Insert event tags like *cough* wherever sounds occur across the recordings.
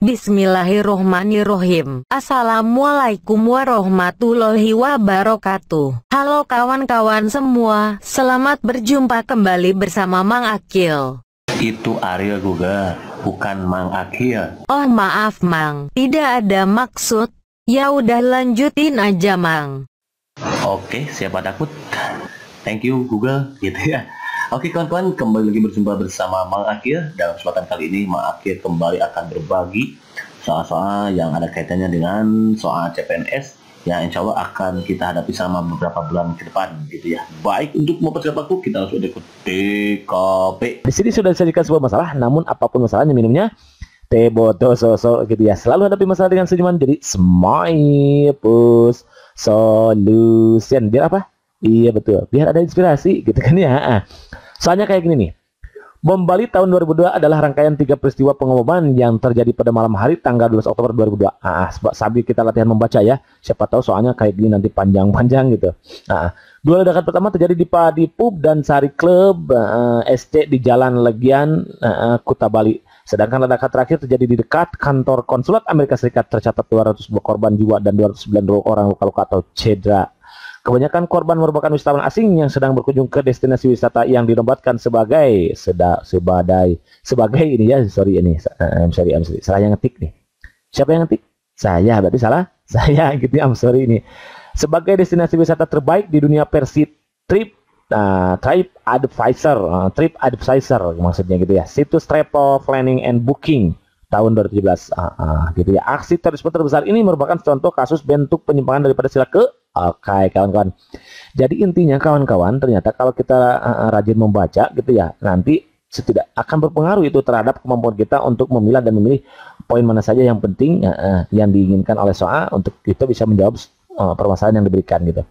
Bismillahirrohmanirrohim Assalamualaikum warahmatullahi wabarakatuh Halo kawan-kawan semua Selamat berjumpa kembali bersama Mang Akil Itu Ariel juga Bukan Mang Akil Oh maaf Mang Tidak ada maksud Ya udah lanjutin aja Mang Oke siapa takut Thank you Google gitu ya Oke kawan-kawan, kembali lagi berjumpa bersama Mang Akhir. Dalam kesempatan kali ini, Mang Akhir kembali akan berbagi soal-soal yang ada kaitannya dengan soal CPNS yang insya Allah akan kita hadapi sama beberapa bulan ke depan gitu ya. Baik untuk mau mempercepat waktu kita langsung ke TKP. Di sini sudah disajikan sebuah masalah, namun apapun masalahnya minumnya teh botol sosok gitu ya. Selalu hadapi masalah dengan senyuman jadi smile pus solution biar apa? Iya betul. Biar ada inspirasi gitu kan ya. Soalnya kayak gini nih. Bom Bali tahun 2002 adalah rangkaian tiga peristiwa pengumuman yang terjadi pada malam hari tanggal 12 Oktober 2002. Ah, ah sambil kita latihan membaca ya. Siapa tahu soalnya kayak gini nanti panjang-panjang gitu. Ah, ah. dua ledakan pertama terjadi di Padipub dan Sari Club uh, ah, SC di Jalan Legian uh, Kuta Bali. Sedangkan ledakan terakhir terjadi di dekat kantor konsulat Amerika Serikat tercatat 200 korban jiwa dan 292 orang luka-luka atau cedera Kebanyakan korban merupakan wisatawan asing yang sedang berkunjung ke destinasi wisata yang dinobatkan sebagai seda, sebadai sebagai ini ya sorry ini eh, I'm sorry I'm sorry salah yang ngetik nih. Siapa yang ngetik? Saya berarti salah *laughs* saya gitu ya sorry ini sebagai destinasi wisata terbaik di dunia versi Trip uh, Trip Advisor, uh, Trip Advisor maksudnya gitu ya. Situs travel planning and booking tahun 2017 uh, uh, gitu ya. Aksi terorisme terbesar ini merupakan contoh kasus bentuk penyimpangan daripada sila ke Oke okay, kawan-kawan. Jadi intinya kawan-kawan ternyata kalau kita eh, rajin membaca gitu ya nanti setidak akan berpengaruh itu terhadap kemampuan kita untuk memilih dan memilih poin mana saja yang penting uh, yang diinginkan oleh soal untuk kita bisa menjawab uh, permasalahan yang diberikan gitu.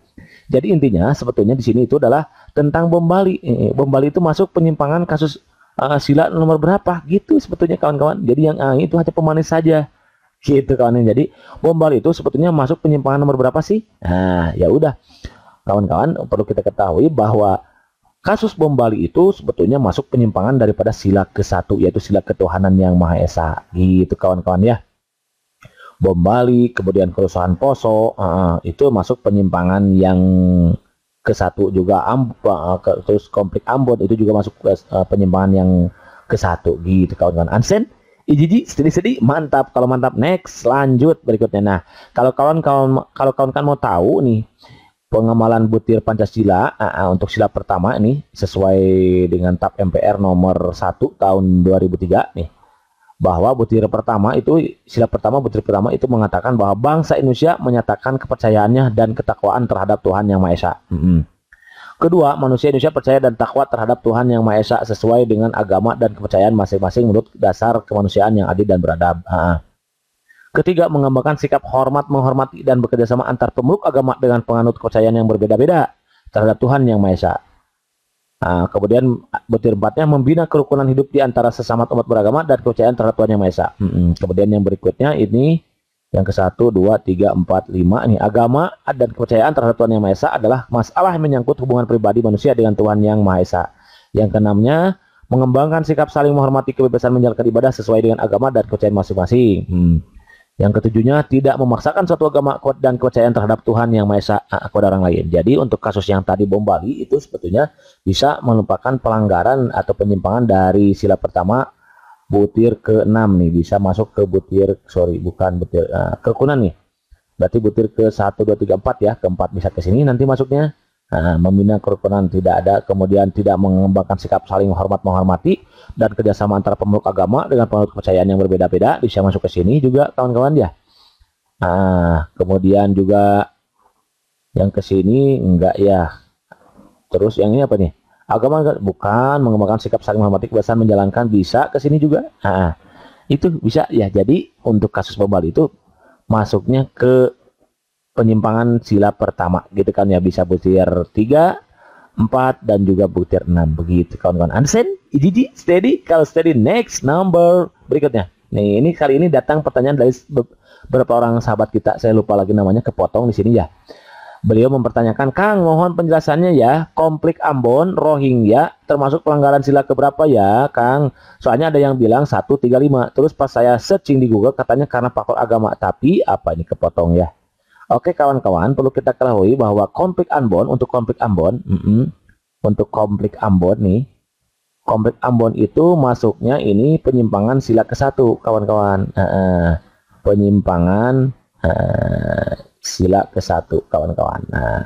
Jadi intinya sebetulnya di sini itu adalah tentang bom Bali. Bom Bali itu masuk penyimpangan kasus uh, sila nomor berapa gitu sebetulnya kawan-kawan. Jadi yang A itu hanya pemanis saja gitu kawan jadi bom Bali itu sebetulnya masuk penyimpangan nomor berapa sih nah ya udah kawan-kawan perlu kita ketahui bahwa kasus bom Bali itu sebetulnya masuk penyimpangan daripada sila ke satu yaitu sila ketuhanan yang maha esa gitu kawan-kawan ya bom Bali kemudian kerusuhan Poso uh, itu masuk penyimpangan yang ke satu juga am uh, ke, terus konflik Ambon itu juga masuk uh, penyimpangan yang ke satu gitu kawan-kawan Ansen Ijiji sedih-sedih mantap kalau mantap next lanjut berikutnya nah kalau kawan kawan kalau kawan kan mau tahu nih pengamalan butir Pancasila uh, untuk sila pertama nih sesuai dengan TAP MPR nomor 1 tahun 2003 nih bahwa butir pertama itu sila pertama butir pertama itu mengatakan bahwa bangsa Indonesia menyatakan kepercayaannya dan ketakwaan terhadap Tuhan Yang Maha Esa. Mm -hmm. Kedua, manusia Indonesia percaya dan takwa terhadap Tuhan Yang Maha Esa sesuai dengan agama dan kepercayaan masing-masing menurut dasar kemanusiaan yang adil dan beradab. Ha. Ketiga, mengembangkan sikap hormat, menghormati, dan bekerjasama antar pemeluk agama dengan penganut kepercayaan yang berbeda-beda terhadap Tuhan Yang Maha Esa. Nah, kemudian butir empatnya membina kerukunan hidup di antara sesama umat beragama dan kepercayaan terhadap Tuhan Yang Maha Esa. Hmm, hmm. kemudian yang berikutnya ini yang ke satu, dua, tiga, empat, lima ini Agama dan kepercayaan terhadap Tuhan Yang Maha Esa adalah masalah yang menyangkut hubungan pribadi manusia dengan Tuhan Yang Maha Esa. Yang keenamnya, mengembangkan sikap saling menghormati kebebasan menjalankan ibadah sesuai dengan agama dan kepercayaan masing-masing. Hmm. Yang ketujuhnya, tidak memaksakan suatu agama kuat dan kepercayaan terhadap Tuhan Yang Maha Esa ah, ah, kepada orang lain. Jadi untuk kasus yang tadi bom Bali itu sebetulnya bisa melupakan pelanggaran atau penyimpangan dari sila pertama butir ke-6 nih bisa masuk ke butir sorry bukan butir uh, eh, ke kunan nih berarti butir ke 1 2 3 4 ya keempat bisa ke sini nanti masuknya nah, membina kerukunan tidak ada kemudian tidak mengembangkan sikap saling hormat menghormati dan kerjasama antara pemeluk agama dengan pemeluk kepercayaan yang berbeda-beda bisa masuk ke sini juga kawan-kawan ya nah, kemudian juga yang ke sini enggak ya terus yang ini apa nih agama bukan mengembangkan sikap saling menghormati kebiasaan menjalankan bisa ke sini juga nah, itu bisa ya jadi untuk kasus bobal itu masuknya ke penyimpangan sila pertama gitu kan ya bisa butir tiga, empat dan juga butir enam, begitu kawan-kawan understand jadi steady kalau steady next number berikutnya nih ini kali ini datang pertanyaan dari beberapa orang sahabat kita saya lupa lagi namanya kepotong di sini ya Beliau mempertanyakan, Kang mohon penjelasannya ya, konflik Ambon, Rohingya, termasuk pelanggaran sila keberapa ya Kang? Soalnya ada yang bilang 135, terus pas saya searching di Google katanya karena faktor agama, tapi apa ini kepotong ya? Oke kawan-kawan, perlu kita ketahui bahwa konflik Ambon, untuk konflik Ambon, mm -mm, untuk konflik Ambon nih, konflik Ambon itu masuknya ini penyimpangan sila ke-1 kawan-kawan. penyimpangan sila ke satu kawan-kawan. Nah,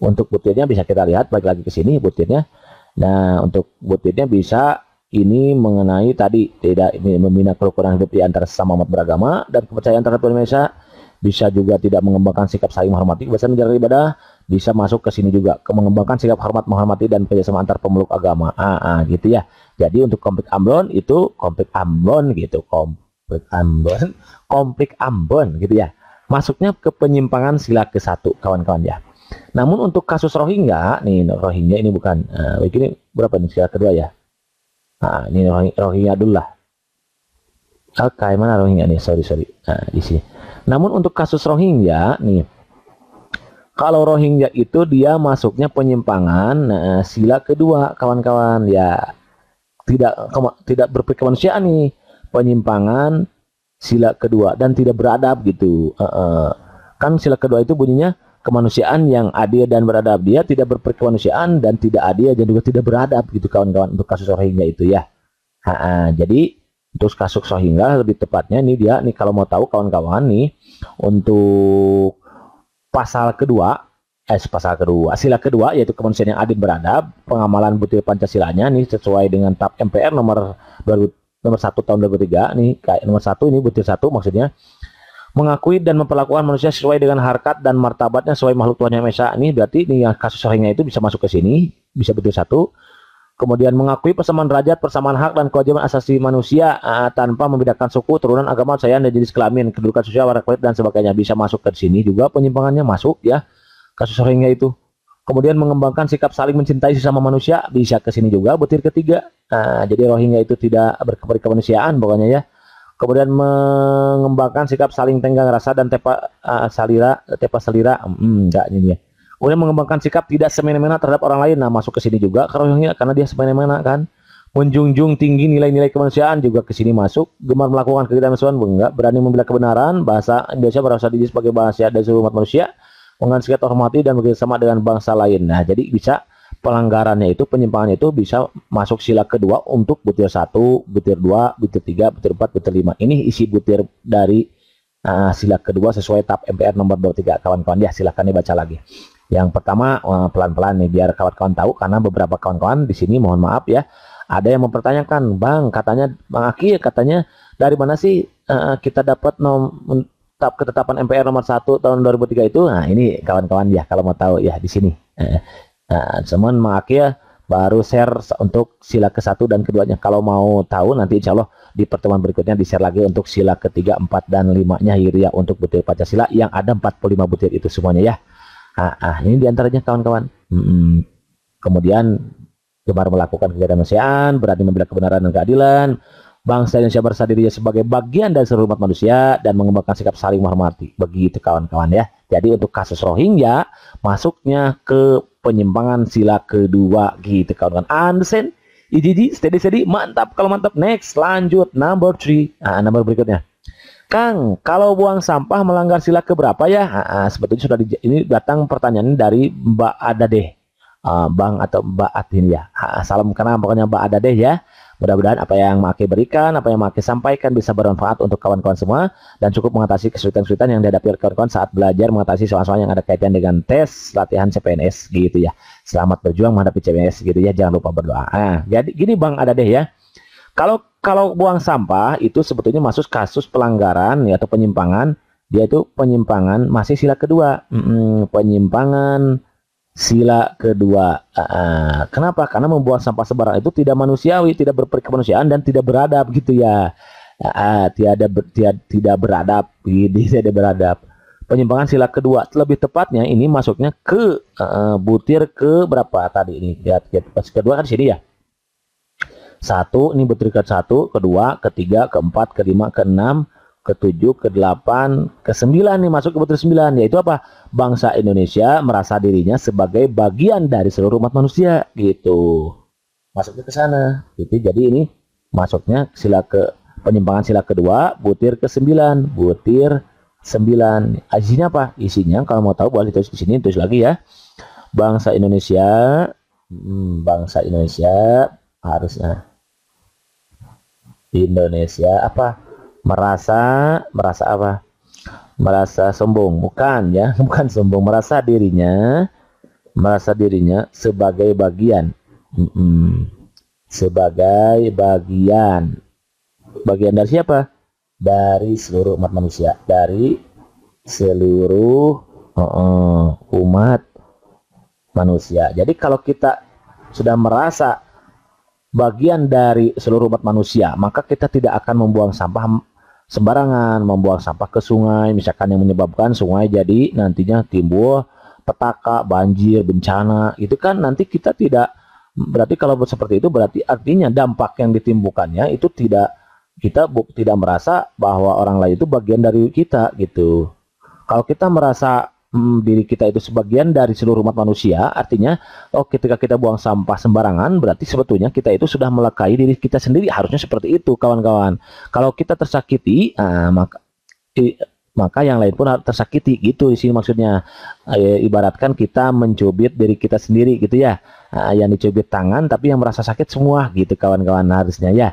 untuk butirnya bisa kita lihat balik lagi ke sini butirnya. Nah, untuk butirnya bisa ini mengenai tadi tidak ini membina kerukunan hidup di antara sesama umat beragama dan kepercayaan terhadap Indonesia bisa juga tidak mengembangkan sikap saling menghormati kebiasaan menjalani ibadah bisa masuk ke sini juga ke mengembangkan sikap hormat menghormati dan kerjasama antar pemeluk agama ah, ah gitu ya jadi untuk konflik Ambon itu konflik Ambon gitu konflik Ambon, *laughs* konflik Ambon gitu ya masuknya ke penyimpangan sila ke satu, kawan-kawan ya. Namun untuk kasus Rohingya, nih Rohingya ini bukan, uh, ini berapa nih sila kedua ya? Nah, ini Rohingya dulu lah. Oke, okay, mana Rohingya nih? Sorry, sorry. Nah, di sini. Namun untuk kasus Rohingya, nih, kalau Rohingya itu dia masuknya penyimpangan nah, eh, sila kedua, kawan-kawan. Ya, tidak tidak berpikir kemanusiaan nih. Penyimpangan sila kedua dan tidak beradab gitu. Uh, uh. Kan sila kedua itu bunyinya kemanusiaan yang adil dan beradab. Dia tidak berperkemanusiaan dan tidak adil dan juga tidak beradab gitu kawan-kawan untuk kasus Rohingya itu ya. uh, uh. Jadi untuk kasus Rohingya lebih tepatnya ini dia nih kalau mau tahu kawan-kawan nih untuk pasal kedua eh pasal kedua sila kedua yaitu kemanusiaan yang adil beradab pengamalan butir Pancasilanya nih sesuai dengan TAP MPR nomor nomor satu tahun 2003 nih kayak nomor satu ini butir satu maksudnya mengakui dan memperlakukan manusia sesuai dengan harkat dan martabatnya sesuai makhluk Tuhan yang Esa ini berarti ini yang kasus rohingya itu bisa masuk ke sini bisa butir satu kemudian mengakui persamaan derajat persamaan hak dan kewajiban asasi manusia uh, tanpa membedakan suku turunan agama saya dan jenis kelamin kedudukan sosial warna kulit dan sebagainya bisa masuk ke sini juga penyimpangannya masuk ya kasus rohingya itu kemudian mengembangkan sikap saling mencintai sesama manusia bisa ke sini juga butir ketiga nah, jadi Rohingya itu tidak berkeperi kemanusiaan pokoknya ya kemudian mengembangkan sikap saling tenggang rasa dan tepa uh, salira tepa salira hmm, enggak ini ya kemudian mengembangkan sikap tidak semena-mena terhadap orang lain nah masuk ke sini juga ke Rohingya karena dia semena-mena kan menjunjung tinggi nilai-nilai kemanusiaan juga ke sini masuk gemar melakukan kegiatan manusia enggak berani membela kebenaran bahasa Indonesia berasal sebagai bahasa dari seluruh umat manusia menghargai hormati dan bekerjasama dengan bangsa lain. Nah, jadi bisa pelanggarannya itu penyimpangannya itu bisa masuk sila kedua untuk butir satu, butir dua, butir tiga, butir empat, butir lima. Ini isi butir dari uh, sila kedua sesuai tab MPR nomor 23 kawan-kawan ya silahkan dibaca lagi. Yang pertama eh, pelan-pelan uh, nih biar kawan-kawan tahu karena beberapa kawan-kawan di sini mohon maaf ya ada yang mempertanyakan, Bang, katanya Bang Aki katanya dari mana sih uh, kita dapat nom tetap ketetapan MPR nomor 1 tahun 2003 itu nah ini kawan-kawan ya kalau mau tahu ya di sini nah, cuman makia ya, baru share untuk sila ke satu dan keduanya kalau mau tahu nanti insya Allah di pertemuan berikutnya di share lagi untuk sila ketiga empat dan nya. hiria untuk butir Pancasila yang ada 45 butir itu semuanya ya ah, ah ini diantaranya kawan-kawan hmm, kemudian gemar melakukan kegiatan kemanusiaan berani membela kebenaran dan keadilan bangsa Indonesia merasa dirinya sebagai bagian dari seluruh umat manusia dan mengembangkan sikap saling menghormati. Begitu kawan-kawan ya. Jadi untuk kasus Rohingya masuknya ke penyimpangan sila kedua gitu kawan-kawan. Understand? Ijiji, steady steady, mantap kalau mantap. Next, lanjut number three, nah, number berikutnya. Kang, kalau buang sampah melanggar sila keberapa ya? Nah, sebetulnya sudah di, ini datang pertanyaan dari Mbak Adadeh. Uh, bang atau Mbak Atin ya. Ha, ah, salam kenal pokoknya Mbak Adadeh ya. Mudah-mudahan apa yang Maki berikan, apa yang Maki sampaikan bisa bermanfaat untuk kawan-kawan semua dan cukup mengatasi kesulitan-kesulitan yang dihadapi oleh kawan-kawan saat belajar mengatasi soal-soal yang ada kaitan dengan tes latihan CPNS gitu ya. Selamat berjuang menghadapi CPNS gitu ya. Jangan lupa berdoa. Nah, jadi gini Bang ada deh ya. Kalau kalau buang sampah itu sebetulnya masuk kasus pelanggaran ya atau penyimpangan dia itu penyimpangan masih sila kedua mm -mm, penyimpangan sila kedua. Uh, kenapa? Karena membuang sampah sembarangan itu tidak manusiawi, tidak berperikemanusiaan, dan tidak beradab gitu ya. Uh, tiada, ber, tiada tidak beradab, ini *laughs* tidak beradab. Penyimpangan sila kedua, lebih tepatnya ini masuknya ke uh, butir ke berapa tadi ini? Lihat, ya, lihat ya, pas kedua kan sini ya. Satu, ini butir ke satu, kedua, ketiga, keempat, kelima, keenam, ketujuh, kedelapan, kesembilan nih masuk ke butir sembilan yaitu apa? Bangsa Indonesia merasa dirinya sebagai bagian dari seluruh umat manusia gitu. Masuknya ke sana. Gitu. Jadi ini masuknya sila ke penyimpangan sila kedua, butir ke 9 butir sembilan. Isinya apa? Isinya kalau mau tahu boleh ditulis di sini, tulis lagi ya. Bangsa Indonesia, hmm, bangsa Indonesia harusnya Indonesia apa? merasa merasa apa? Merasa sombong, bukan ya, *laughs* bukan sombong, merasa dirinya merasa dirinya sebagai bagian mm -mm. sebagai bagian bagian dari siapa? Dari seluruh umat manusia, dari seluruh uh -uh, umat manusia. Jadi kalau kita sudah merasa bagian dari seluruh umat manusia, maka kita tidak akan membuang sampah sembarangan membuang sampah ke sungai misalkan yang menyebabkan sungai jadi nantinya timbul petaka, banjir, bencana itu kan nanti kita tidak berarti kalau seperti itu berarti artinya dampak yang ditimbulkannya itu tidak kita tidak merasa bahwa orang lain itu bagian dari kita gitu. Kalau kita merasa hmm, diri kita itu sebagian dari seluruh umat manusia, artinya oh ketika kita buang sampah sembarangan berarti sebetulnya kita itu sudah melekai diri kita sendiri. Harusnya seperti itu, kawan-kawan. Kalau kita tersakiti, nah, maka i, maka yang lain pun harus tersakiti gitu di sini maksudnya e, ibaratkan kita mencubit diri kita sendiri gitu ya ah, yang dicubit tangan tapi yang merasa sakit semua gitu kawan-kawan harusnya ya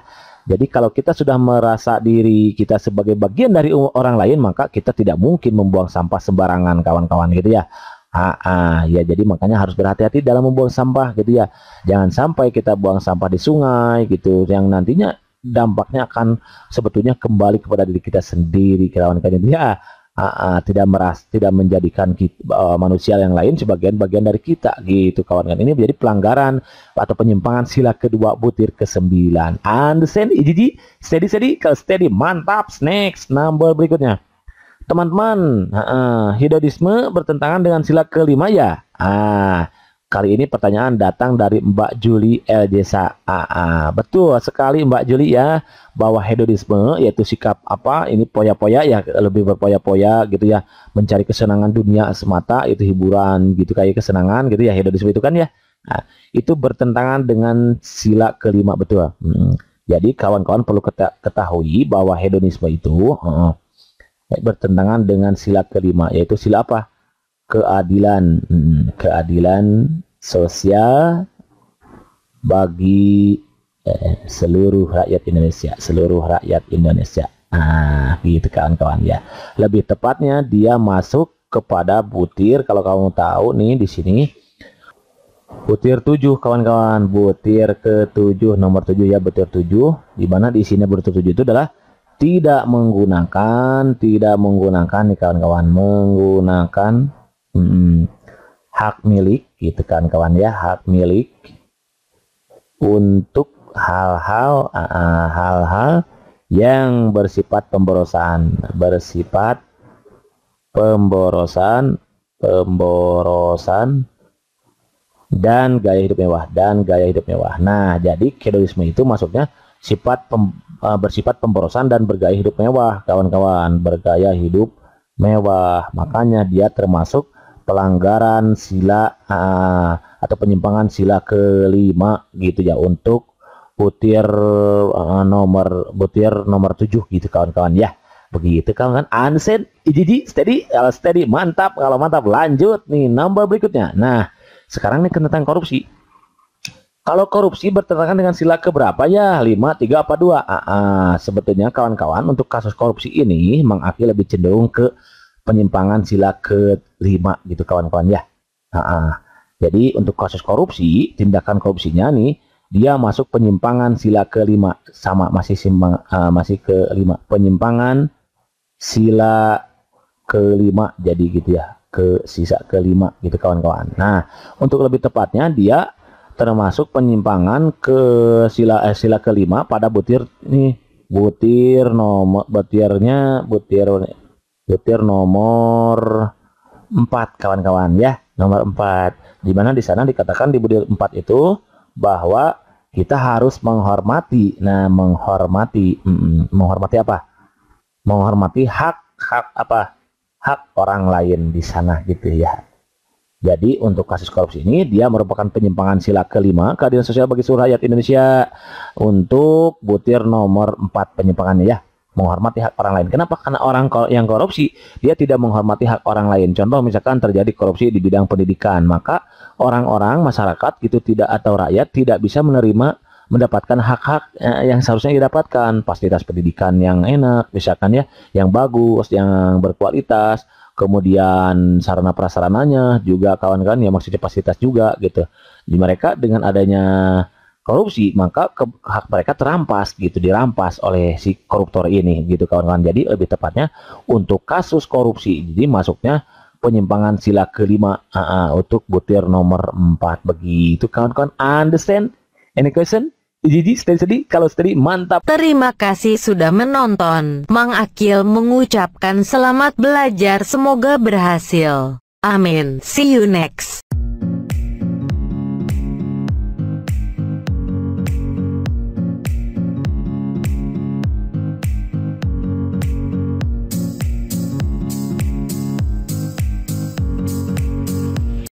jadi kalau kita sudah merasa diri kita sebagai bagian dari orang lain, maka kita tidak mungkin membuang sampah sembarangan, kawan-kawan gitu ya. Ah, ah, ya jadi makanya harus berhati-hati dalam membuang sampah gitu ya. Jangan sampai kita buang sampah di sungai gitu, yang nantinya dampaknya akan sebetulnya kembali kepada diri kita sendiri, kawan-kawan. Gitu ya, uh, tidak meras tidak menjadikan kita, uh, eh, manusia yang lain sebagian bagian dari kita gitu kawan kan ini menjadi pelanggaran atau penyimpangan sila kedua butir ke sembilan understand Ijiji steady steady kalau steady mantap next number berikutnya teman-teman uh, hedodisme bertentangan dengan sila kelima ya ah Kali ini pertanyaan datang dari Mbak Juli LJSA. AA. Ah, ah, betul sekali Mbak Juli ya, bahwa hedonisme yaitu sikap apa ini poya-poya ya lebih berpoya-poya gitu ya, mencari kesenangan dunia semata itu hiburan gitu kayak kesenangan gitu ya hedonisme itu kan ya. Nah, itu bertentangan dengan sila kelima betul. Hmm. Jadi kawan-kawan perlu ketahui bahwa hedonisme itu hmm, bertentangan dengan sila kelima yaitu sila apa? keadilan, keadilan sosial bagi eh, seluruh rakyat Indonesia, seluruh rakyat Indonesia. Ah, gitu kawan-kawan ya. Lebih tepatnya dia masuk kepada butir kalau kamu tahu nih di sini butir tujuh kawan-kawan, butir ke-7 nomor tujuh ya, butir tujuh di mana di sini butir tujuh itu adalah tidak menggunakan tidak menggunakan nih kawan-kawan menggunakan hmm, hak milik gitu kan kawan ya hak milik untuk hal-hal hal-hal uh, yang bersifat pemborosan bersifat pemborosan pemborosan dan gaya hidup mewah dan gaya hidup mewah nah jadi kedoisme itu maksudnya sifat pem, uh, bersifat pemborosan dan bergaya hidup mewah kawan-kawan bergaya hidup mewah makanya dia termasuk pelanggaran sila uh, atau penyimpangan sila kelima gitu ya untuk butir uh, nomor butir nomor 7 gitu kawan-kawan ya begitu kawan kawan Ansen jadi steady kalau steady mantap kalau mantap lanjut nih nomor berikutnya nah sekarang nih tentang korupsi kalau korupsi bertentangan dengan sila ke berapa ya? 5, 3, apa 2? Ah, ah. Sebetulnya kawan-kawan untuk kasus korupsi ini mengakui lebih cenderung ke penyimpangan sila ke kelima gitu kawan-kawan ya. Nah, jadi untuk kasus korupsi, tindakan korupsinya nih dia masuk penyimpangan sila ke kelima sama masih simpang, uh, eh, masih kelima penyimpangan sila ke kelima jadi gitu ya ke sisa kelima gitu kawan-kawan. Nah untuk lebih tepatnya dia termasuk penyimpangan ke sila eh, sila kelima pada butir nih butir nomor butirnya butir Butir nomor 4 kawan-kawan ya, nomor 4. Di mana di sana dikatakan di butir 4 itu bahwa kita harus menghormati. Nah, menghormati, mm, menghormati apa? Menghormati hak-hak apa? Hak orang lain di sana gitu ya. Jadi untuk kasus korupsi ini dia merupakan penyimpangan sila kelima keadilan sosial bagi seluruh rakyat Indonesia untuk butir nomor 4 penyimpangannya ya menghormati hak orang lain. Kenapa? Karena orang yang korupsi dia tidak menghormati hak orang lain. Contoh misalkan terjadi korupsi di bidang pendidikan, maka orang-orang masyarakat itu tidak atau rakyat tidak bisa menerima mendapatkan hak-hak eh, yang seharusnya didapatkan, fasilitas pendidikan yang enak, misalkan ya, yang bagus, yang berkualitas, kemudian sarana prasarananya juga kawan-kawan ya maksudnya fasilitas juga gitu. Di mereka dengan adanya korupsi maka ke, hak mereka terampas gitu dirampas oleh si koruptor ini gitu kawan-kawan jadi lebih tepatnya untuk kasus korupsi jadi masuknya penyimpangan sila kelima uh, uh, untuk butir nomor 4 begitu kawan-kawan understand any question jadi stay steady Kalau steady mantap. Terima kasih sudah menonton. Mang Akil mengucapkan selamat belajar. Semoga berhasil. Amin. See you next.